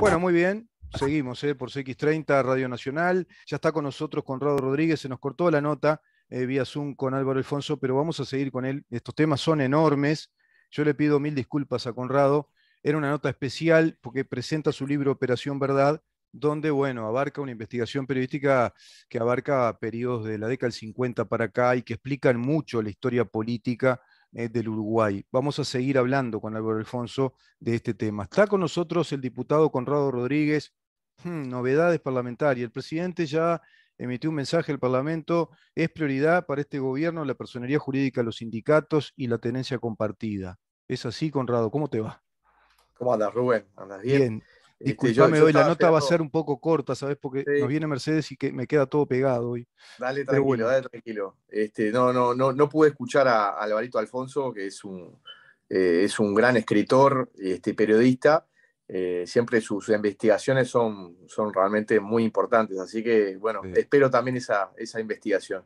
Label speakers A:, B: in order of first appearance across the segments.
A: Bueno, muy bien. Seguimos eh, por CX30 Radio Nacional. Ya está con nosotros Conrado Rodríguez. Se nos cortó la nota eh, vía Zoom con Álvaro Alfonso, pero vamos a seguir con él. Estos temas son enormes. Yo le pido mil disculpas a Conrado. Era una nota especial porque presenta su libro Operación Verdad, donde, bueno, abarca una investigación periodística que abarca periodos de la década del 50 para acá y que explican mucho la historia política eh, del Uruguay. Vamos a seguir hablando con Álvaro Alfonso de este tema. Está con nosotros el diputado Conrado Rodríguez. Hmm, novedades parlamentarias. El presidente ya emitió un mensaje al Parlamento. Es prioridad para este gobierno la personería jurídica los sindicatos y la tenencia compartida. ¿Es así, Conrado? ¿Cómo te va?
B: ¿Cómo andas, Rubén? ¿Andas bien? Bien,
A: este, Disculpame, hoy la nota va a ser un poco corta, ¿sabes? Porque nos viene Mercedes y que me queda todo pegado hoy. Dale tranquilo, dale
B: tranquilo. Este, no, no, no, pude escuchar a, Alvarito Alfonso, que es un, eh, es un gran escritor, este, periodista. Eh, siempre sus investigaciones son, son realmente muy importantes, así que bueno, espero también esa, investigación.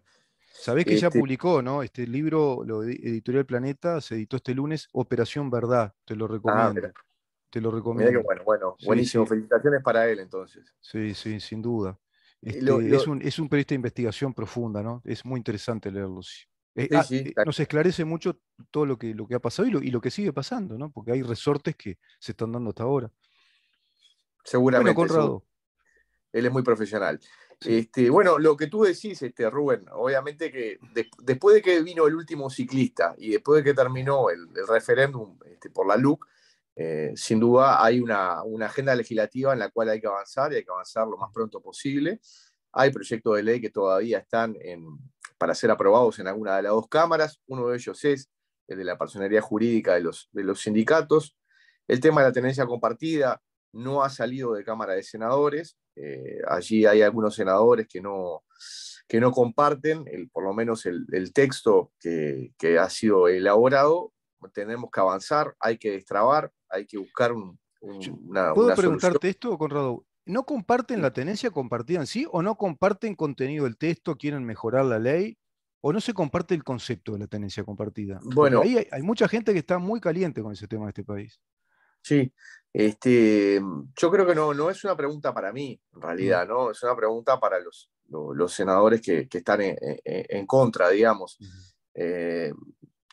B: Sabés que ya este
A: publicó, ¿no? Este libro, lo de Editorial Planeta, se editó este lunes, Operación Verdad, te lo ah, recomiendo. Te lo recomiendo. bueno, buenísimo.
B: Felicitaciones para él entonces.
A: Sí, sí, sin duda. Este, es, un, periodista de investigación profunda, ¿no? Es muy interesante leerlo. Eh, ah, eh, nos esclarece mucho todo lo que, lo que ha pasado y lo, que sigue pasando, ¿no? Porque hay resortes que se están dando hasta ahora. Seguramente. Él es muy profesional.
B: Este, bueno, lo que tú decís, este, Rubén, obviamente que después de que vino el último ciclista y después de que terminó el, referéndum este, por la LUC, eh, sin duda hay una, agenda legislativa en la cual hay que avanzar y hay que avanzar lo más pronto posible. Hay proyectos de ley que todavía están para ser aprobados en alguna de las dos cámaras. Uno de ellos es el de la personería jurídica de los, sindicatos. El tema de la tenencia compartida no ha salido de Cámara de Senadores. Eh, allí hay algunos senadores que no, comparten, el, por lo menos el, texto que, ha sido elaborado, tenemos que avanzar, hay que destrabar, hay que buscar un, una. ¿Puedo preguntarte
A: esto, Conrado? ¿No comparten la tenencia compartida en sí o no comparten contenido del texto, quieren mejorar la ley o no se comparte el concepto de la tenencia compartida? Bueno, ahí hay, mucha gente que está muy caliente con ese tema de este país. Sí, este, yo
B: creo que no, no es una pregunta para mí, en realidad, mm. ¿no? Es una pregunta para los, senadores que, están en, contra, digamos. Eh,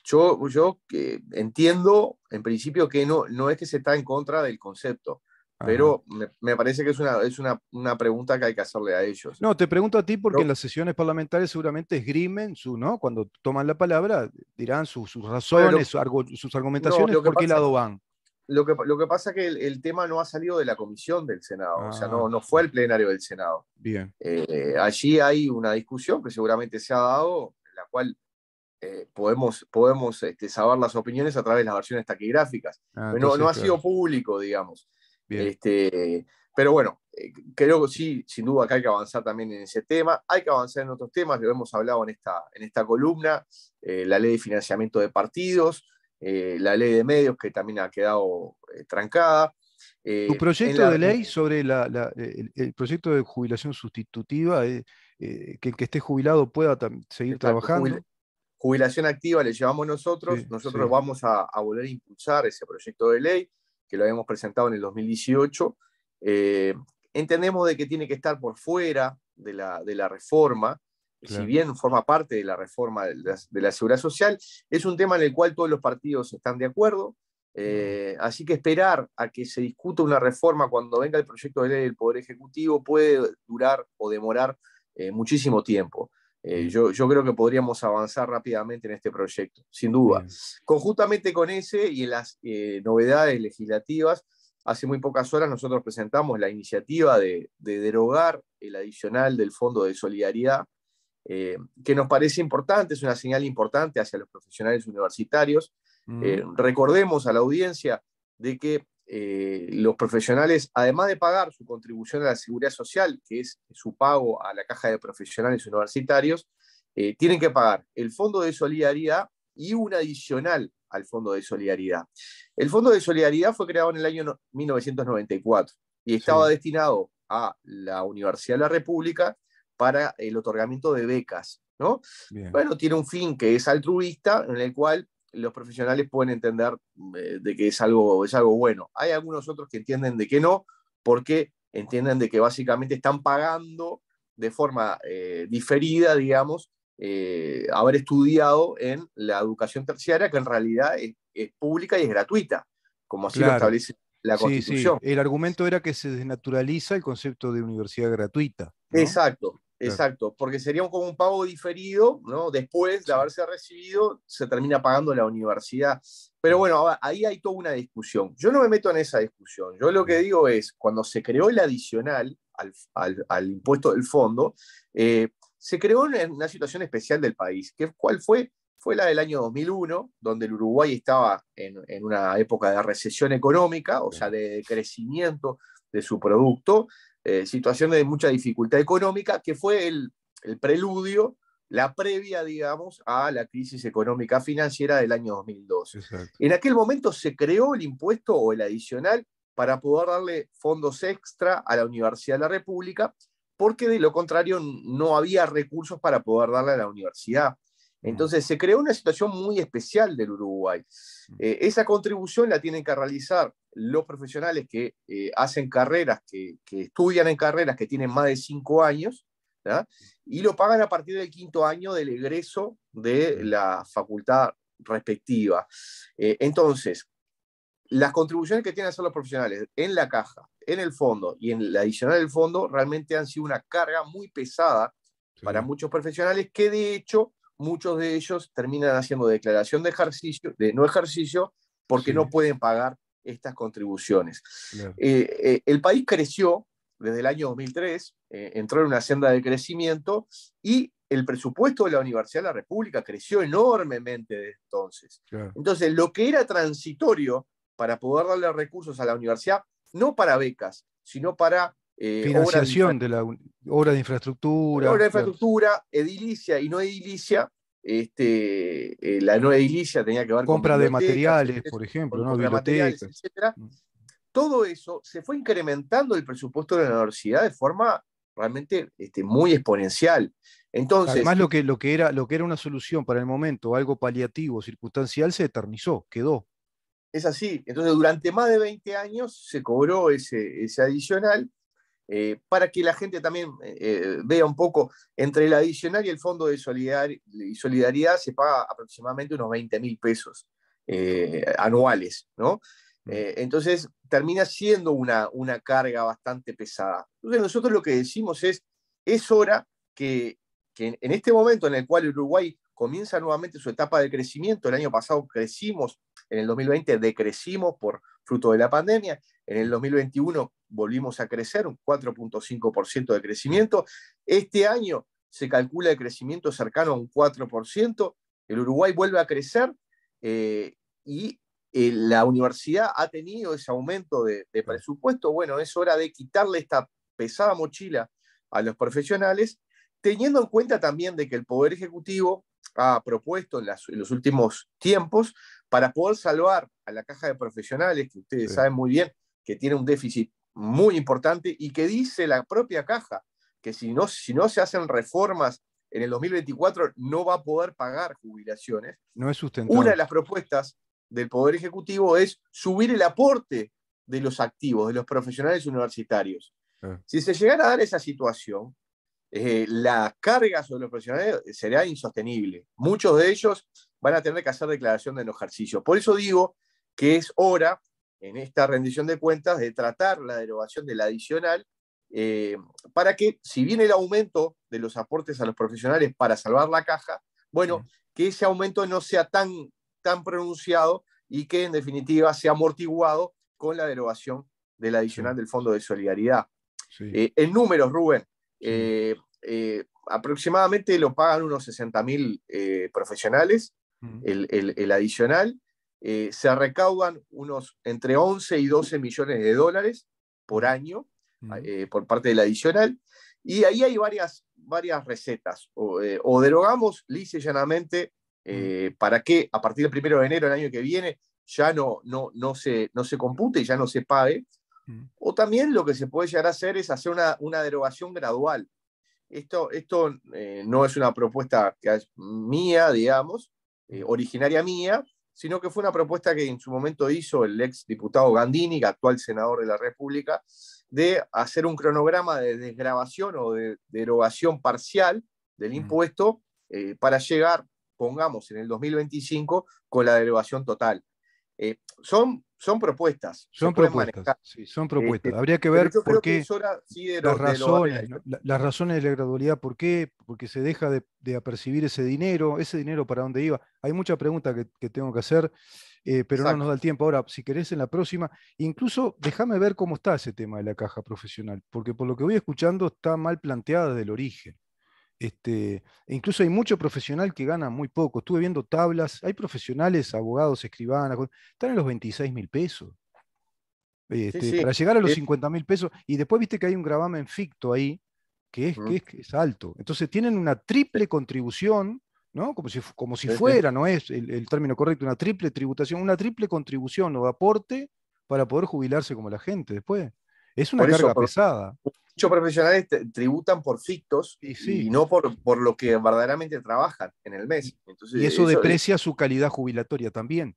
B: yo, yo eh, entiendo, en principio, que no, no es que se está en contra del concepto, pero me, parece que es, una, es una, pregunta que hay que hacerle a ellos. No, te pregunto a
A: ti porque en las sesiones parlamentarias seguramente esgrimen, su, ¿no? cuando toman la palabra, dirán sus, razones, sus argumentaciones, por qué lado van.
B: Lo que, lo que pasa es que el, tema no ha salido de la comisión del Senado, o sea, ah. no, no fue el plenario del Senado. Bien. Eh, allí hay una discusión que seguramente se ha dado, la cual eh, podemos, podemos este, saber las opiniones a través de las versiones taquigráficas.
A: Ah, no, ha sido
B: público, digamos. Este, pero bueno, eh, creo que sí, sin duda que hay que avanzar también en ese tema. Hay que avanzar en otros temas, lo hemos hablado en esta, en esta columna, eh, la ley de financiamiento de partidos, la ley de medios que también ha quedado trancada. ¿Tu proyecto de ley
A: sobre el, proyecto de jubilación sustitutiva, que el que esté jubilado pueda seguir trabajando?
B: jubilación activa le llevamos nosotros, nosotros vamos a, volver a impulsar ese proyecto de ley que lo habíamos presentado en el 2018. Eh, entendemos de que tiene que estar por fuera de la, reforma, si bien forma parte de la reforma de la, seguridad social, es un tema en el cual todos los partidos están de acuerdo. Eh, así que esperar a que se discuta una reforma cuando venga el proyecto de ley del Poder Ejecutivo puede durar o demorar eh, muchísimo tiempo. Eh, yo, creo que podríamos avanzar rápidamente en este proyecto, sin duda. Conjuntamente con ese y en las eh, novedades legislativas, hace muy pocas horas nosotros presentamos la iniciativa de, derogar el adicional del Fondo de Solidaridad, eh, que nos parece importante, es una señal importante hacia los profesionales universitarios. Mm. recordemos a la audiencia de que eh, los profesionales, además de pagar su contribución a la seguridad social, que es su pago a la caja de profesionales universitarios, eh, tienen que pagar el Fondo de Solidaridad y un adicional al Fondo de Solidaridad. El Fondo de Solidaridad fue creado en el año 1994 y estaba destinado a la Universidad de la República para el otorgamiento de becas. ¿no? Bueno, tiene un fin que es altruista, en el cual los profesionales pueden entender eh, de que es algo, es algo bueno. Hay algunos otros que entienden de que no, porque entienden de que básicamente están pagando de forma eh, diferida, digamos, eh, haber estudiado en la educación terciaria, que en realidad es, pública y es gratuita, como así lo establece la Constitución.
A: El argumento era que se desnaturaliza el concepto de universidad gratuita.
B: Exacto. Exacto, porque sería como un pago diferido, ¿no? Después de haberse recibido, se termina pagando la universidad. Pero bueno, ahí hay toda una discusión. Yo no me meto en esa discusión. Yo lo que digo es, cuando se creó el adicional al, impuesto del fondo, eh, se creó en una situación especial del país, que cuál fue fue la del año 2001, donde el Uruguay estaba en, en una época de recesión económica, o sea, de crecimiento de su producto, eh, Situaciones de mucha dificultad económica, que fue el, preludio, la previa, digamos, a la crisis económica financiera del año 2012. En aquel momento se creó el impuesto o el adicional para poder darle fondos extra a la Universidad de la República, porque de lo contrario no había recursos para poder darle a la universidad. Entonces se creó una situación muy especial del Uruguay. Eh, esa contribución la tienen que realizar los profesionales que eh, hacen carreras, que, estudian en carreras que tienen más de cinco años, y lo pagan a partir del quinto año del egreso de la facultad respectiva. Eh, entonces, las contribuciones que tienen que hacer los profesionales en la caja, en el fondo y en la adicional del fondo realmente han sido una carga muy pesada para muchos profesionales que de hecho muchos de ellos terminan haciendo declaración de ejercicio, de no ejercicio, porque no pueden pagar estas contribuciones. Eh, eh, el país creció desde el año 2003, eh, entró en una senda de crecimiento y el presupuesto de la Universidad de la República creció enormemente desde entonces. Entonces, lo que era transitorio para poder darle recursos a la universidad, no para becas, sino para eh, Financiación de,
A: la obra de infraestructura. Obra de
B: infraestructura, edilicia y no edilicia. Este, eh, la no edilicia tenía que ver con. Compra de materiales,
A: por ejemplo, bibliotecas.
B: Etcétera. Mm. Todo eso se fue incrementando el presupuesto de la universidad de forma realmente este, muy exponencial. Entonces, Además, lo que,
A: lo, que era, lo que era una solución para el momento, algo paliativo, circunstancial, se eternizó, quedó.
B: Es así. Entonces, durante más de 20 años se cobró ese, ese adicional eh, para que la gente también eh, eh, vea un poco, entre el adicional y el fondo de solidaridad se paga aproximadamente unos 20 mil pesos anuales, ¿no? Mm. entonces termina siendo una, una carga bastante pesada. Entonces nosotros lo que decimos es, es hora que, que en este momento en el cual Uruguay comienza nuevamente su etapa de crecimiento, el año pasado crecimos, en el 2020 decrecimos por fruto de la pandemia, en el 2021 volvimos a crecer, un 4.5% de crecimiento. Este año se calcula el crecimiento cercano a un 4%. El Uruguay vuelve a crecer eh, y eh, la universidad ha tenido ese aumento de, presupuesto. Bueno, es hora de quitarle esta pesada mochila a los profesionales, teniendo en cuenta también de que el Poder Ejecutivo ha propuesto en, los últimos tiempos para poder salvar a la caja de profesionales, que ustedes saben muy bien que tiene un déficit muy importante y que dice la propia caja que si no, si no se hacen reformas en el 2024 no va a poder pagar jubilaciones.
A: No es sustentable. Una de
B: las propuestas del Poder Ejecutivo es subir el aporte de los activos, de los profesionales universitarios. Ah. Si se llegara a dar esa situación, eh, la carga sobre los profesionales será insostenible. Muchos de ellos van a tener que hacer declaración de los ejercicios Por eso digo que es hora en esta rendición de cuentas de tratar la derogación del adicional eh, para que, si bien el aumento de los aportes a los profesionales para salvar la caja, bueno, que ese aumento no sea tan, tan pronunciado y que en definitiva sea amortiguado con la derogación del adicional del Fondo de Solidaridad. Eh, en números, Rubén, eh, aproximadamente lo pagan unos 60.000 mil profesionales, mm. el adicional, eh, se recaudan unos entre 11 y 12 millones de dólares por año mm. eh, por parte del adicional. Y ahí hay varias, varias recetas. O, eh, derogamos lice llanamente mm. para que a partir del 1 de enero del año que viene ya no, no, se, no se compute y ya no se pague. Mm. O también lo que se puede llegar a hacer es hacer una, derogación gradual. Esto, esto no es una propuesta que es mía, digamos, originaria mía, sino que fue una propuesta que en su momento hizo el ex diputado Gandini, actual senador de la República, de hacer un cronograma de desgrabación o de derogación parcial del mm. impuesto eh, para llegar, pongamos, en el 2025 con la derogación total. Eh, son son propuestas. Son propuestas, son propuestas. Habría que ver por qué las, razones,
A: de la gradualidad, por qué, porque se deja de, apercibir ese dinero, ese dinero para dónde iba. Hay muchas preguntas que, tengo que hacer, eh, pero no nos da el tiempo. Ahora, si querés en la próxima, incluso déjame ver cómo está ese tema de la caja profesional, porque por lo que voy escuchando está mal planteada desde el origen. Este, e incluso hay mucho profesional que gana muy poco. Estuve viendo tablas, hay profesionales, abogados, escribanas, están en los 26 mil pesos. Este, para llegar a los 50 mil pesos. Y después viste que hay un gravamen ficto ahí, que es, que es, alto. Entonces tienen una triple contribución, ¿no? Como si, como si fuera, no es el, término correcto, una triple tributación, una triple contribución o aporte para poder jubilarse como la gente después. Es una carga pesada
B: muchos profesionales tributan por fictos y, no por, por, lo que verdaderamente trabajan en el mes. y eso, deprecia
A: su calidad jubilatoria también.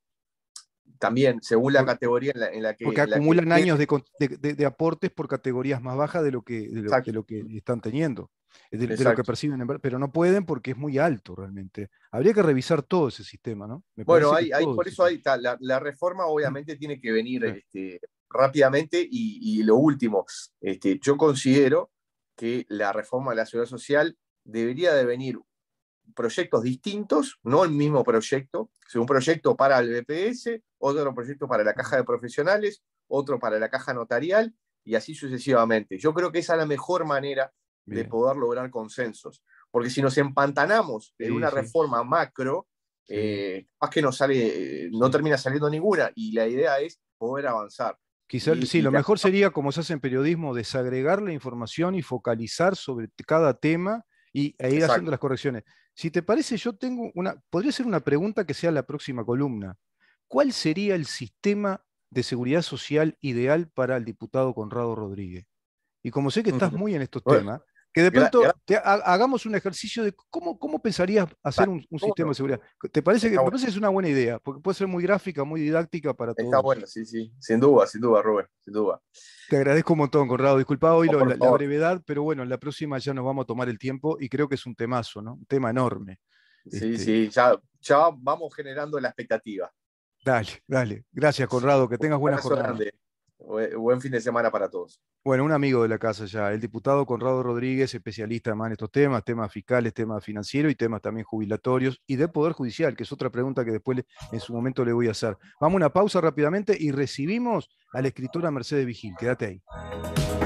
B: También, según la categoría en la, que... Porque acumulan años
A: de, aportes por categorías más bajas de lo que, de lo, que están teniendo, de, lo que perciben, pero no pueden porque es muy alto realmente. Habría que revisar todo ese sistema, ¿no? bueno, hay, por
B: eso hay, la, la, reforma obviamente tiene que venir este, rápidamente y, lo último, este, yo considero que la reforma de la seguridad social debería de venir proyectos distintos, no el mismo proyecto, un proyecto para el BPS, otro proyecto para la caja de profesionales, otro para la caja notarial y así sucesivamente. Yo creo que esa es la mejor manera de poder lograr consensos, porque si nos empantanamos en una reforma macro, eh, más que no, sale, eh, no termina saliendo ninguna y la idea es poder
A: avanzar. Quizás, sí, lo mejor sería, como se hace en periodismo, desagregar la información y focalizar sobre cada tema y, e ir haciendo las correcciones. Si te parece, yo tengo una, podría ser una pregunta que sea la próxima columna. ¿Cuál sería el sistema de seguridad social ideal para el diputado Conrado Rodríguez? Y como sé que estás muy en estos temas, que de pronto hagamos un ejercicio de cómo, cómo pensarías hacer un, sistema de seguridad. ¿Te parece que, es una buena idea? Porque puede ser muy gráfica, muy didáctica para todos. Está bueno, sí, sí. Sin duda, sin duda, Rubén, sin duda. Te agradezco un montón, Conrado. Disculpa hoy la, brevedad, pero bueno, en la próxima ya nos vamos a tomar el tiempo y creo que es un temazo, ¿no? Un tema enorme.
B: Sí, este sí, ya, ya vamos generando la expectativa.
A: Dale, dale. Gracias, Conrado. Que tengas buenas jornadas.
B: Buen fin de semana para todos.
A: Bueno, un amigo de la casa ya, el diputado Conrado Rodríguez, especialista además en estos temas, temas fiscales, temas financieros y temas también jubilatorios y de Poder Judicial, que es otra pregunta que después en su momento le voy a hacer. Vamos a una pausa rápidamente y recibimos a la escritora Mercedes Vigil. Quédate ahí.